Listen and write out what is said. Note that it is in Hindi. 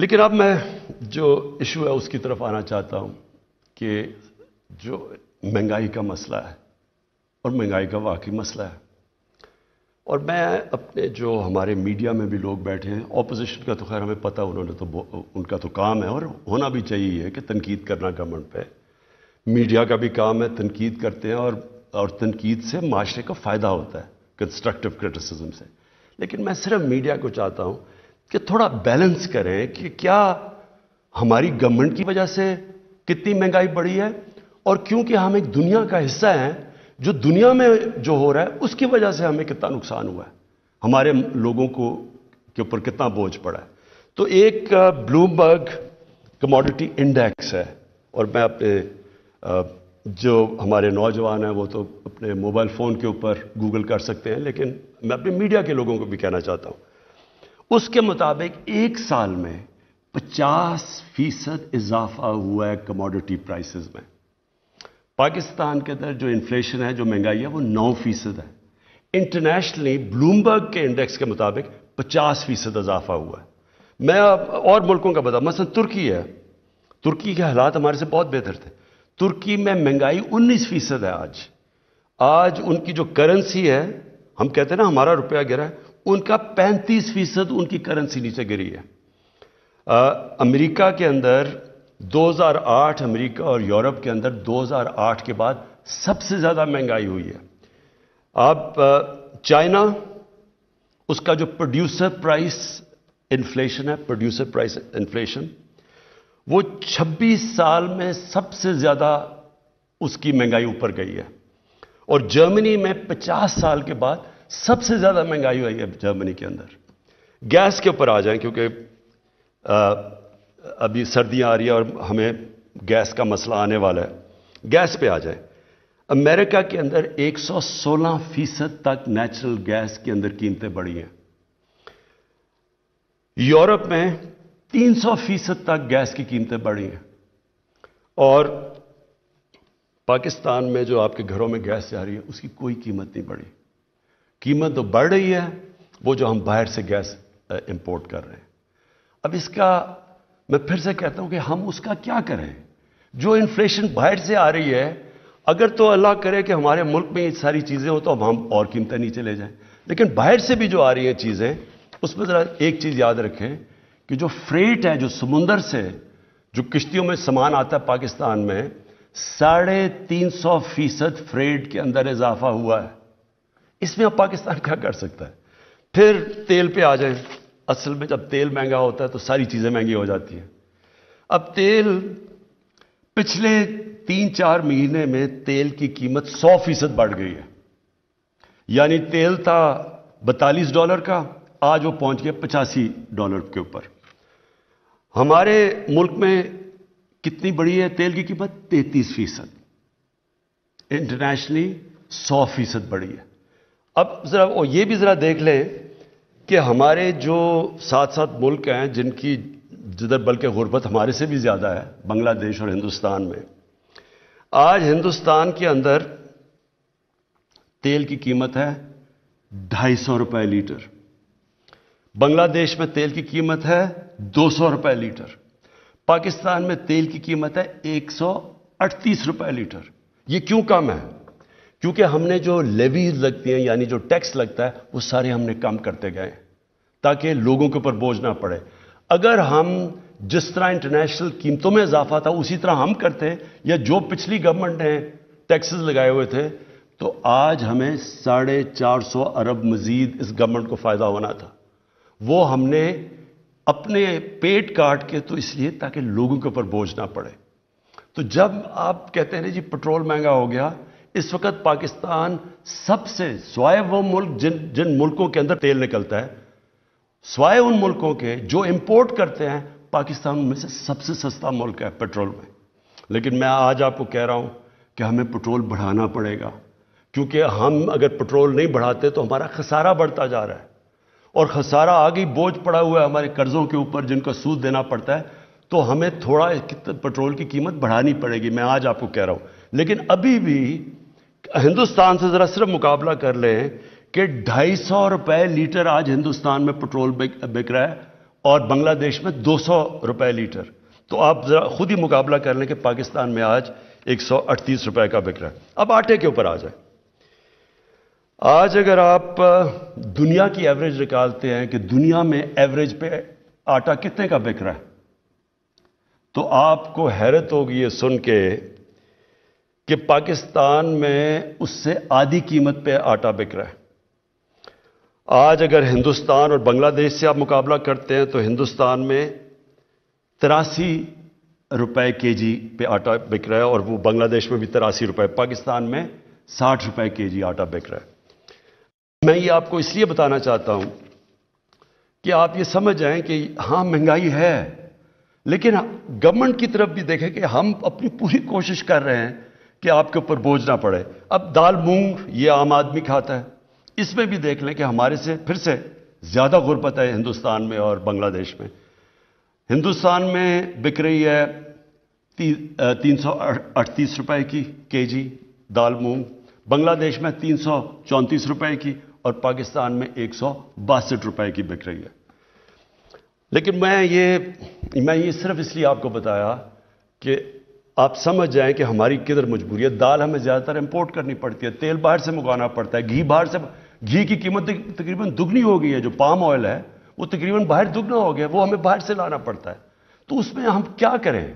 लेकिन अब मैं जो इशू है उसकी तरफ आना चाहता हूँ कि जो महंगाई का मसला है और महंगाई का वाकई मसला है और मैं अपने जो हमारे मीडिया में भी लोग बैठे हैं ऑपोजिशन का तो खैर हमें पता उन्होंने तो उनका तो काम है और होना भी चाहिए कि तनकीद करना गवर्नमेंट पे मीडिया का भी काम है तनकीद करते हैं और और तनकीद से माशरे का फ़ायदा होता है कंस्ट्रक्टिव क्रिटिसिज्म से लेकिन मैं सिर्फ मीडिया को चाहता हूँ कि थोड़ा बैलेंस करें कि क्या हमारी गवर्नमेंट की वजह से कितनी महंगाई बढ़ी है और क्योंकि हम एक दुनिया का हिस्सा हैं जो दुनिया में जो हो रहा है उसकी वजह से हमें कितना नुकसान हुआ है हमारे लोगों को के ऊपर कितना बोझ पड़ा है तो एक ब्लूमबर्ग कमोडिटी इंडेक्स है और मैं अपने जो हमारे नौजवान हैं वो तो अपने मोबाइल फ़ोन के ऊपर गूगल कर सकते हैं लेकिन मैं अपने मीडिया के लोगों को भी कहना चाहता हूँ उसके मुताबिक एक साल में 50 फीसद इजाफा हुआ है कमोडिटी प्राइसेस में पाकिस्तान के अंदर जो इन्फ्लेशन है जो महंगाई है वो 9 फीसद है इंटरनेशनली ब्लूमबर्ग के इंडेक्स के मुताबिक 50 फीसद इजाफा हुआ है मैं और मुल्कों का बता मसलन तुर्की है तुर्की के हालात हमारे से बहुत बेहतर थे तुर्की में महंगाई उन्नीस फीसद है आज आज उनकी जो करेंसी है हम कहते हैं ना हमारा रुपया गिरा है उनका 35 फीसद उनकी करेंसी नीचे गिरी है अमेरिका के अंदर 2008 अमेरिका और यूरोप के अंदर 2008 के बाद सबसे ज़्यादा महंगाई हुई है अब चाइना उसका जो प्रोड्यूसर प्राइस इन्फ्लेशन है प्रोड्यूसर प्राइस इन्फ्लेशन वो 26 साल में सबसे ज़्यादा उसकी महंगाई ऊपर गई है और जर्मनी में 50 साल के बाद सबसे ज़्यादा महंगाई हुई है जर्मनी के अंदर गैस के ऊपर आ जाए क्योंकि अभी सर्दियां आ रही है और हमें गैस का मसला आने वाला है गैस पे आ जाए अमेरिका के अंदर 116 फीसद तक नेचुरल गैस के अंदर कीमतें बढ़ी हैं यूरोप में 300 फीसद तक गैस की कीमतें बढ़ी हैं और पाकिस्तान में जो आपके घरों में गैस जा रही है उसकी कोई कीमत नहीं बढ़ी कीमत तो बढ़ रही है वो जो हम बाहर से गैस इंपोर्ट कर रहे हैं अब इसका मैं फिर से कहता हूं कि हम उसका क्या करें जो इन्फ्लेशन बाहर से आ रही है अगर तो अल्लाह करे कि हमारे मुल्क में ये सारी चीज़ें हो तो अब हम और कीमतें नीचे ले जाएं लेकिन बाहर से भी जो आ रही हैं चीज़ें उसमें ज़रा एक चीज़ याद रखें कि जो फ्रेट है जो समुंदर से जो किश्तियों में सामान आता है पाकिस्तान में साढ़े तीन सौ फीसद फ्रेट के अंदर इजाफा हुआ है इसमें अब पाकिस्तान क्या कर सकता है फिर तेल पे आ जाए असल में जब तेल महंगा होता है तो सारी चीज़ें महंगी हो जाती हैं अब तेल पिछले तीन चार महीने में तेल की कीमत सौ फीसद बढ़ गई है यानी तेल था बतालीस डॉलर का आज वो पहुंच गया पचासी डॉलर के ऊपर हमारे मुल्क में कितनी बड़ी है तेल की कीमत तैतीस फीसद इंटरनेशनली सौ फीसद बढ़ी है अब ज़रा और ये भी ज़रा देख ले कि हमारे जो साथ साथ मुल्क हैं जिनकी जिधर बल्कि गुर्बत हमारे से भी ज़्यादा है बांग्लादेश और हिंदुस्तान में आज हिंदुस्तान के अंदर तेल की कीमत है ढाई सौ रुपये लीटर बांग्लादेश में तेल की कीमत है दो सौ रुपये लीटर पाकिस्तान में तेल की कीमत है एक सौ अड़तीस रुपये लीटर ये क्यों कम है क्योंकि हमने जो लेवीज लगती हैं यानी जो टैक्स लगता है वो सारे हमने कम करते गए ताकि लोगों के ऊपर बोझ ना पड़े अगर हम जिस तरह इंटरनेशनल कीमतों में इजाफा था उसी तरह हम करते या जो पिछली गवर्नमेंट ने टैक्सेस लगाए हुए थे तो आज हमें साढ़े चार सौ अरब मजीद इस गवर्नमेंट को फ़ायदा होना था वो हमने अपने पेट काट के तो इसलिए ताकि लोगों के ऊपर बोझ ना पड़े तो जब आप कहते हैं जी पेट्रोल महंगा हो गया इस वक्त पाकिस्तान सबसे स्वाय वो मुल्क जिन जिन मुल्कों के अंदर तेल निकलता है स्वाय उन मुल्कों के जो इम्पोर्ट करते हैं पाकिस्तान में से सबसे सस्ता मुल्क है पेट्रोल में लेकिन मैं आज आपको कह रहा हूँ कि हमें पेट्रोल बढ़ाना पड़ेगा क्योंकि हम अगर पेट्रोल नहीं बढ़ाते तो हमारा खसारा बढ़ता जा रहा है और खसारा आगे बोझ पड़ा हुआ है हमारे कर्ज़ों के ऊपर जिनको सूद देना पड़ता है तो हमें थोड़ा पेट्रोल की कीमत बढ़ानी पड़ेगी मैं आज आपको कह रहा हूँ लेकिन अभी भी हिंदुस्तान से ज़रा सिर्फ मुकाबला कर ले कि ढाई सौ रुपए लीटर आज हिंदुस्तान में पेट्रोल बिक रहा है और बांग्लादेश में दो सौ रुपए लीटर तो आप ज़रा खुद ही मुकाबला कर लें कि पाकिस्तान में आज एक सौ अड़तीस रुपए का बिक रहा है अब आटे के ऊपर आ जाए आज अगर आप दुनिया की एवरेज निकालते हैं कि दुनिया में एवरेज पे आटा कितने का बिक रहा है तो आपको हैरत होगी ये सुन के कि पाकिस्तान में उससे आधी कीमत पे आटा बिक रहा है आज अगर हिंदुस्तान और बांग्लादेश से आप मुकाबला करते हैं तो हिंदुस्तान में तिरासी रुपए के जी पे आटा बिक रहा है और वो बांग्लादेश में भी तिरासी रुपए पाकिस्तान में साठ रुपए के जी आटा बिक रहा है मैं ये आपको इसलिए बताना चाहता हूं कि आप ये समझ जाएं कि हाँ महंगाई है लेकिन गवर्नमेंट की तरफ भी देखें कि हम अपनी पूरी कोशिश कर रहे हैं कि आपके ऊपर बोझ ना पड़े अब दाल मूंग ये आम आदमी खाता है इसमें भी देख लें कि हमारे से फिर से ज़्यादा गुर्बत है हिंदुस्तान में और बांग्लादेश में हिंदुस्तान में बिक रही है तीन सौ अड़तीस रुपए की के जी दाल मूंग बांग्लादेश में तीन सौ चौंतीस रुपए की और पाकिस्तान में एक सौ बासठ रुपए की बिक रही है लेकिन मैं ये मैं ये सिर्फ इसलिए आपको बताया कि आप समझ जाएं कि हमारी किधर मजबूरी है दाल हमें ज़्यादातर इंपोर्ट करनी पड़ती है तेल बाहर से मंगाना पड़ता है घी बाहर से घी की कीमत तकरीबन दुगनी हो गई है जो पाम ऑयल है वो तकरीबन बाहर दुगना हो गया वो हमें बाहर से लाना पड़ता है तो उसमें हम क्या करें